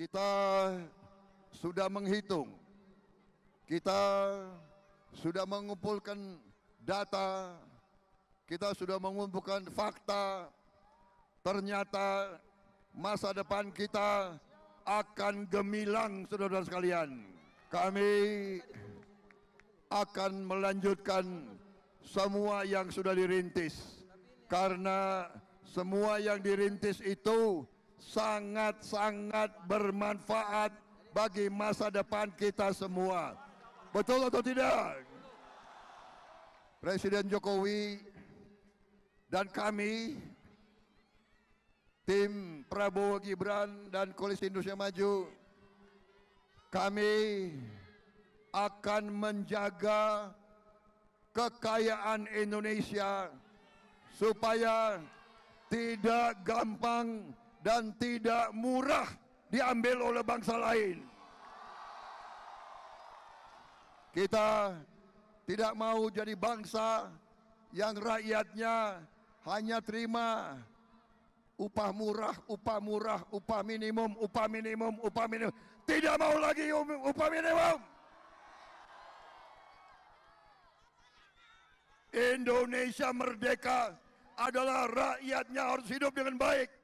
kita sudah menghitung, kita sudah mengumpulkan data, kita sudah mengumpulkan fakta. Ternyata masa depan kita akan gemilang, saudara-saudara sekalian. Kami akan melanjutkan semua yang sudah dirintis, karena semua yang dirintis itu sangat-sangat bermanfaat bagi masa depan kita semua. Betul atau tidak? Presiden Jokowi dan kami tim Prabowo Gibran dan Koalisi Indonesia Maju kami akan menjaga kekayaan Indonesia supaya tidak gampang dan tidak murah diambil oleh bangsa lain. Kita tidak mau jadi bangsa yang rakyatnya hanya terima upah murah, upah murah, upah minimum, upah minimum, upah minimum. Tidak mau lagi um, upah minimum. Indonesia merdeka adalah rakyatnya harus hidup dengan baik.